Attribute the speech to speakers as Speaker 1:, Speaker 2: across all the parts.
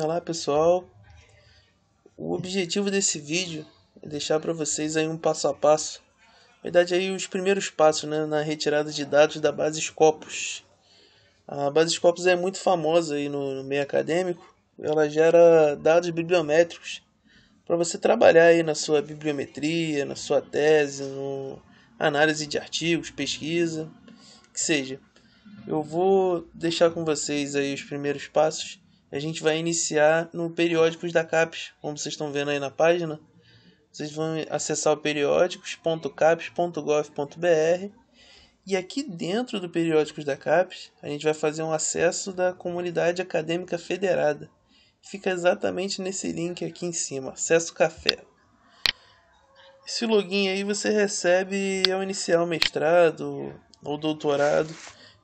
Speaker 1: olá pessoal, o objetivo desse vídeo é deixar para vocês aí um passo a passo, na verdade aí os primeiros passos né, na retirada de dados da base Scopus. A base Scopus é muito famosa aí no, no meio acadêmico, ela gera dados bibliométricos para você trabalhar aí na sua bibliometria, na sua tese, no análise de artigos, pesquisa, que seja. Eu vou deixar com vocês aí os primeiros passos a gente vai iniciar no Periódicos da CAPES. Como vocês estão vendo aí na página, vocês vão acessar o periódicos.capes.gov.br e aqui dentro do Periódicos da CAPES, a gente vai fazer um acesso da Comunidade Acadêmica Federada. Fica exatamente nesse link aqui em cima, Acesso Café. Esse login aí você recebe ao iniciar o mestrado ou doutorado,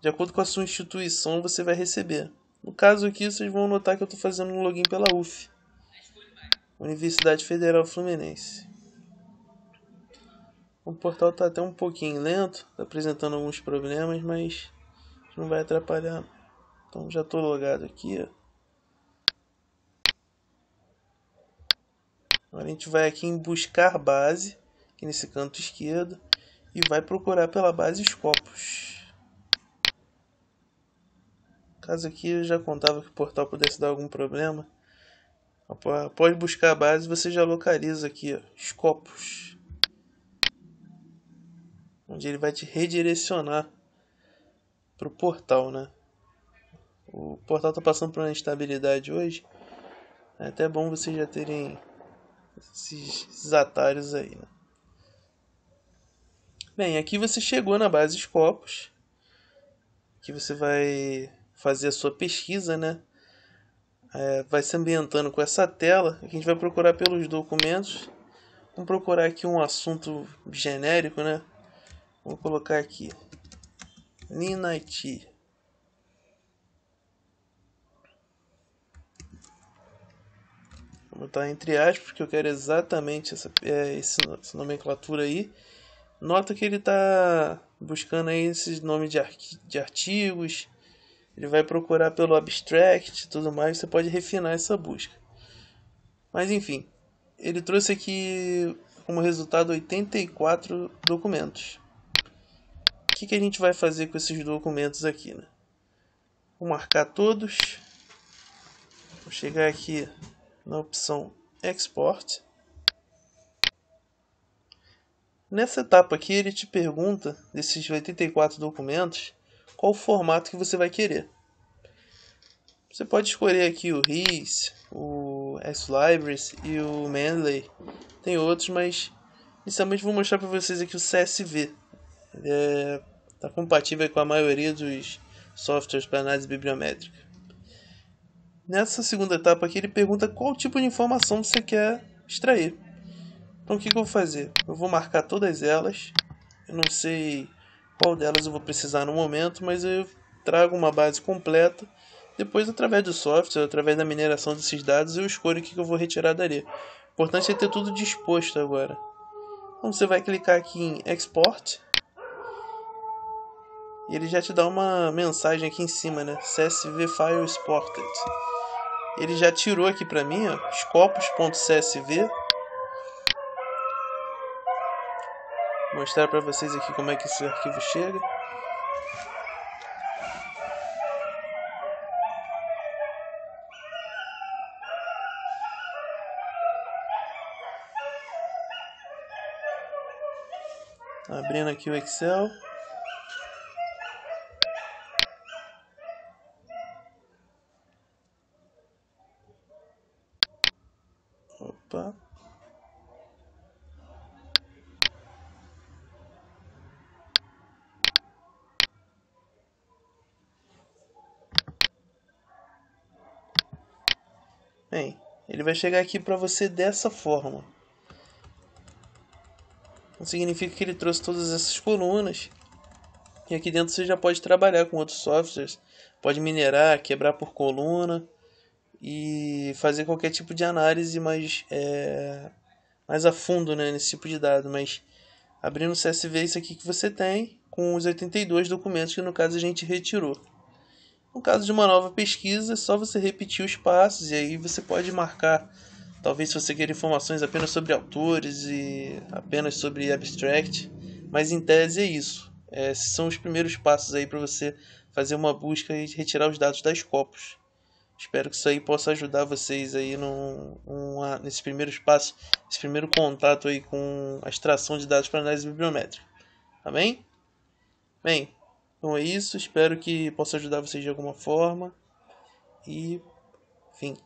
Speaker 1: de acordo com a sua instituição você vai receber. No caso aqui, vocês vão notar que eu estou fazendo um login pela UF, Universidade Federal Fluminense. O portal está até um pouquinho lento, está apresentando alguns problemas, mas não vai atrapalhar. Então já estou logado aqui. Ó. Agora a gente vai aqui em buscar base, aqui nesse canto esquerdo, e vai procurar pela base Scopus. Caso aqui já contava que o portal pudesse dar algum problema. Após buscar a base, você já localiza aqui, ó, Scopus. Onde ele vai te redirecionar pro portal, né? O portal tá passando por uma instabilidade hoje. É até bom vocês já terem esses, atalhos aí, né? Bem, aqui você chegou na base Scopus. Que você vai fazer a sua pesquisa, né? É, vai se ambientando com essa tela. A gente vai procurar pelos documentos. Vamos procurar aqui um assunto genérico, né? Vou colocar aqui. Ninaiti. Vou botar entre aspas, porque eu quero exatamente essa, é, esse, essa nomenclatura aí. Nota que ele está buscando aí esses nomes de, ar, de artigos, ele vai procurar pelo abstract e tudo mais, você pode refinar essa busca. Mas enfim, ele trouxe aqui como resultado 84 documentos. O que, que a gente vai fazer com esses documentos aqui? Né? Vou marcar todos, vou chegar aqui na opção Export. Nessa etapa aqui, ele te pergunta, desses 84 documentos, qual formato que você vai querer. Você pode escolher aqui o RIS, o S-Libraries e o Manley. Tem outros, mas inicialmente vou mostrar para vocês aqui o CSV. Está é, tá compatível com a maioria dos softwares para análise bibliométrica. Nessa segunda etapa aqui, ele pergunta qual tipo de informação você quer extrair. Então o que, que eu vou fazer? Eu vou marcar todas elas. Eu não sei qual delas eu vou precisar no momento, mas eu trago uma base completa. Depois, através do software, através da mineração desses dados, eu escolho o que eu vou retirar dali. O importante é ter tudo disposto agora. Então você vai clicar aqui em Export. E ele já te dá uma mensagem aqui em cima, né? CSV File Exported. Ele já tirou aqui para mim, ó, scopus.csv mostrar para vocês aqui como é que esse arquivo chega. Abrindo aqui o Excel. Opa. Bem, ele vai chegar aqui para você dessa forma. Não significa que ele trouxe todas essas colunas. E aqui dentro você já pode trabalhar com outros softwares. Pode minerar, quebrar por coluna e fazer qualquer tipo de análise mais, é, mais a fundo né, nesse tipo de dado. Mas abrindo o CSV, isso aqui que você tem com os 82 documentos que no caso a gente retirou. No caso de uma nova pesquisa, é só você repetir os passos e aí você pode marcar, talvez se você queira informações apenas sobre autores e apenas sobre abstract, mas em tese é isso. É, são os primeiros passos aí para você fazer uma busca e retirar os dados das copos. Espero que isso aí possa ajudar vocês aí num, num, nesse primeiro espaço, esse primeiro contato aí com a extração de dados para análise bibliométrica. Amém? Tá bem, então é isso, espero que possa ajudar vocês de alguma forma. E, fim.